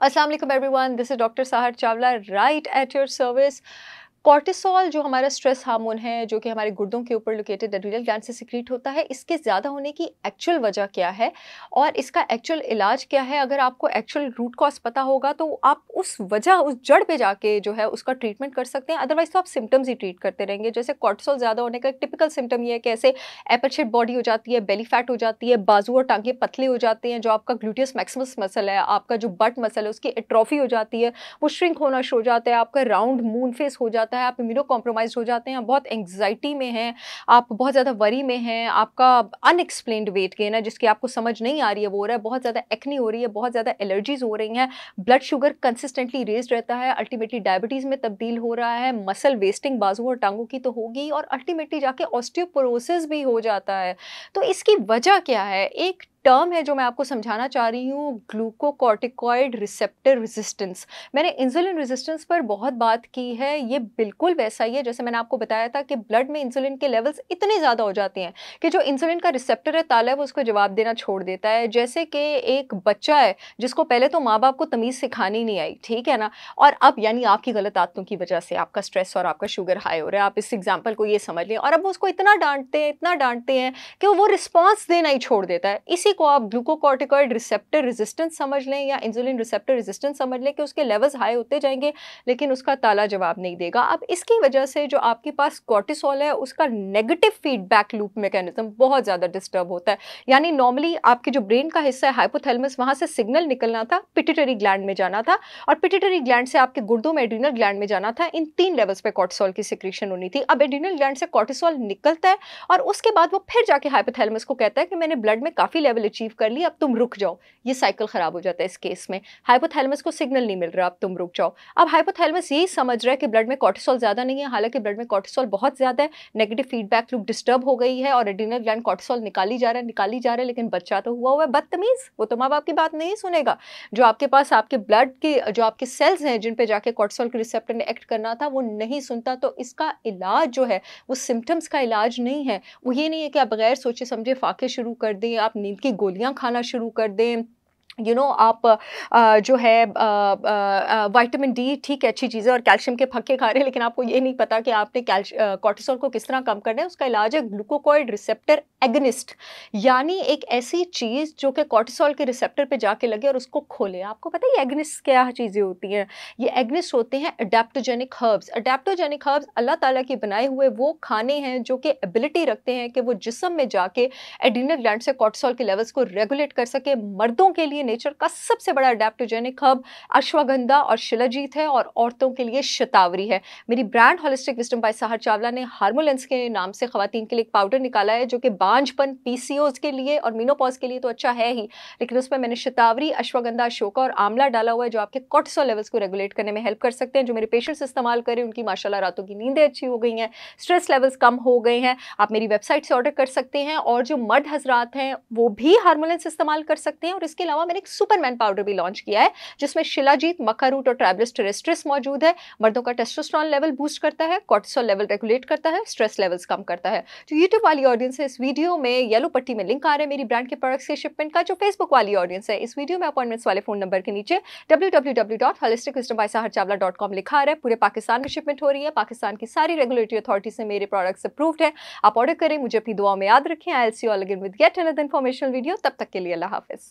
Assalamu alaikum everyone, this is Dr. Sahar Chawla right at your service. Cortisol जो हमारा stress hormone है जो कि हमारे गुर्दों के ऊपर लोकेटेड एड्रिनल ग्लैंड से सिक्रीट होता है इसके ज़्यादा होने की एक्चुअल वजह क्या है और इसका एक्चुअल इलाज क्या है अगर आपको एक्चुअल रूट कॉज पता होगा तो आप उस वजह उस जड़ पे जाके जो है उसका ट्रीटमेंट कर सकते हैं अदरवाइज तो आप सिम्टम्स ही ट्रीट करते रहेंगे जैसे कॉर्टिसोल ज़्यादा होने का एक टिपिकल सिम्टम ये है कि ऐसे एपल बॉडी हो जाती है बेली फैट हो जाती है बाजू और टांगे पतले हो जाते हैं जो आपका ग्लूटियस मैक्सिमस मसल है आपका जो बट मसल है उसकी एट्रॉफी हो जाती है वो श्रिंक होना शुरू हो जाता है आपका राउंड मून फेस हो जाता है होता है आप इम्यूनो कॉम्प्रोमाइज हो जाते हैं बहुत एंग्जाइटी में हैं आप बहुत ज़्यादा वरी में हैं आपका अनएक्सप्लेन वेट गेन है जिसकी आपको समझ नहीं आ रही है वो हो रहा है बहुत ज़्यादा एक्नी हो रही है बहुत ज़्यादा एलर्जीज़ हो रही हैं ब्लड शुगर कंसिस्टेंटली रेज रहता है अल्टीमेटली डायबिटीज़ में तब्दील हो रहा है मसल वेस्टिंग बाजू और टांगों की तो होगी और अल्टीमेटली जाके ऑस्टियोपोरोसिस भी हो जाता है तो इसकी वजह क्या है एक टर्म है जो मैं आपको समझाना चाह रही हूँ ग्लूकोकॉर्टिकॉइड रिसेप्टर रेजिस्टेंस मैंने इंसुलिन रेजिस्टेंस पर बहुत बात की है ये बिल्कुल वैसा ही है जैसे मैंने आपको बताया था कि ब्लड में इंसुलिन के लेवल्स इतने ज़्यादा हो जाते हैं कि जो इंसुलिन का रिसेप्टर है ताला है वो उसको जवाब देना छोड़ देता है जैसे कि एक बच्चा है जिसको पहले तो माँ बाप को तमीज़ सिखानी नहीं आई ठीक है ना और अब यानी आपकी गलत आदतों की वजह से आपका स्ट्रेस और आपका शुगर हाई हो रहा है आप इस एग्जाम्पल को ये समझ लें और अब उसको इतना डांटते हैं इतना डांटते हैं कि वो रिस्पॉन्स देना ही छोड़ देता है इसी को आप ग्लूकोकॉर्टिकॉइड रिसेप्टर रेजिस्टेंस समझ लें या इंसुलिन रिसेप्टर रेजिस्टेंस समझ लें कि उसके लेवल्स हाई होते जाएंगे लेकिन उसका ताला जवाब नहीं देगा अब इसकी वजह से जो आपके पास कॉर्टिसोल है उसका नेगेटिव फीडबैक लूप मैकेनिज्म बहुत ज़्यादा डिस्टर्ब होता है यानी नॉर्मली आपके जो ब्रेन का हिस्सा है हाइपोथेलमस वहाँ से सिग्नल निकलना था पिटिटरी ग्लैंड में जाना था और पिटिटरी ग्लैंड से आपके गुर्दों में एड्रीनल ग्लैंड में जाना था इन तीन लेवल्स पर कॉर्टिसोल की सिक्रीशन होनी थी अब एड्रीनल ग्लैंड से कॉर्टिसोल निकलता है और उसके बाद वो फिर जाके हाइपोथेलमस को कहता है कि मैंने ब्लड में काफ़ी लेवल लेवल अचीव कर ली अब तुम रुक जाओ ये साइकिल ख़राब हो जाता है इस केस में हाइपोथैलमस को सिग्नल नहीं मिल रहा अब तुम रुक जाओ अब हाइपोथैलमस यही समझ रहा है कि ब्लड में कॉर्टिसोल ज़्यादा नहीं है हालांकि ब्लड में कॉर्टिसोल बहुत ज़्यादा है नेगेटिव फीडबैक लुक डिस्टर्ब हो गई है और एडिनल ग्लैंड कॉर्टिसोल निकाली जा रहा है निकाली जा रहा है लेकिन बच्चा तो हुआ हुआ है बदतमीज़ वो तो माँ बाप की बात नहीं सुनेगा जो आपके पास आपके ब्लड के जो आपके सेल्स हैं जिन पर जाके कॉर्टिसोल के रिसेप्टर ने एक्ट करना था वो नहीं सुनता तो इसका इलाज जो है वो सिम्टम्स का इलाज नहीं है वो ये नहीं है कि आप बगैर सोचे समझे फाके शुरू कर दें आप नींद की की गोलियां खाना शुरू कर दें यू you नो know, आप आ, जो है वाइटामिन डी ठीक है अच्छी चीज़ है और कैल्शियम के फक्के खा रहे हैं लेकिन आपको ये नहीं पता कि आपने कैल्श कॉर्टिसोल को किस तरह कम करना है उसका इलाज है ग्लूकोकॉइड रिसेप्टर एग्निस्ट यानी एक ऐसी चीज़ जो कि कॉर्टिसोल के रिसेप्टर पे जाके लगे और उसको खोले आपको पता है एगनिस्ट क्या चीज़ें होती हैं ये एग्निस्ट होते हैं अडेप्टोजेनिक हर्ब्स अडेप्टोजेनिक हर्ब्स अल्लाह ताला के बनाए हुए वो खाने हैं जो कि एबिलिटी रखते हैं कि वो जिसम में जाके एडिनल ग्लैंड से कॉर्टिसोल के लेवल्स को रेगुलेट कर सके मर्दों के लिए नेचर का सबसे बड़ा अडेप्टोजेनिक हब अश्वगंधा और शिलाजीत है और औरतों के लिए शतावरी है मेरी brand holistic wisdom by Sahar Chawla ने हार्मोलेंस के नाम से खातन के लिए एक पाउडर निकाला है जो कि बांझपन पी के लिए और मीनोपॉज के लिए तो अच्छा है ही लेकिन उसमें मैंने शतावरी अश्वगंधा शोका और आमला डाला हुआ है जो आपके कॉर्टिसोल लेवल्स को रेगुलेट करने में हेल्प कर सकते हैं जो मेरे पेशेंट्स इस्तेमाल करें उनकी माशाला रातों की नींदें अच्छी हो गई हैं स्ट्रेस लेवल्स कम हो गए हैं आप मेरी वेबसाइट से ऑर्डर कर सकते हैं और जो मर्द हजरात हैं वो भी हार्मोलेंस इस्तेमाल कर सकते हैं और इसके अलावा एक सुपरमैन पाउडर भी लॉन्च किया है जिसमें शिलाजीत मक्का रूट और ट्रेबलिस टेरेस्ट्रिस मौजूद है मर्दों का टेस्टोस्ट्रॉन लेवल बूस्ट करता है कॉर्टिसोल लेवल रेगुलेट करता है स्ट्रेस लेवल्स कम करता है तो यूट्यूब वाली ऑडियंस है इस वीडियो में येलो पट्टी में लिंक आ रहा है मेरी ब्रांड के प्रोडक्ट्स के शिपमेंट का जो फेसबुक वाली ऑडियंस है इस वीडियो में अपॉइंटमेंट्स वाले फोन नंबर के नीचे डब्ल्यू लिखा रहा है पूरे पाकिस्तान में शिपमेंट हो रही है पाकिस्तान की सारी रेगुलेटरी अथॉरिटी से मेरे प्रोडक्ट्स अप्रूव्ड है आप ऑर्डर करें मुझे अपनी दुआ में याद रखें I'll see all again with get another information video तब तक के लिए अल्लाह हाफिज़